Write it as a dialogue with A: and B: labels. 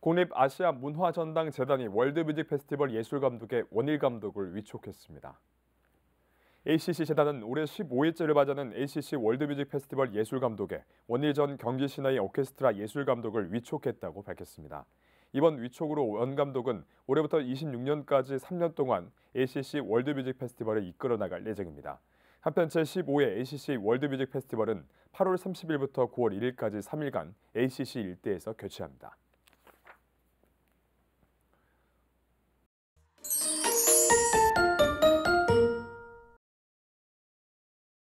A: 국립 아시아 문화전당 재단이 월드뮤직 페스티벌 예술감독의 원일 감독을 위촉했습니다. ACC 재단은 올해 15일째를 맞이하는 ACC 월드뮤직 페스티벌 예술감독에 원일전 경기신화의 오케스트라 예술감독을 위촉했다고 밝혔습니다. 이번 위촉으로 원 감독은 올해부터 26년까지 3년 동안 ACC 월드뮤직 페스티벌을 이끌어나갈 예정입니다. 한편 제15회 ACC 월드뮤직 페스티벌은 8월 30일부터 9월 1일까지 3일간 ACC 일대에서 개최합니다.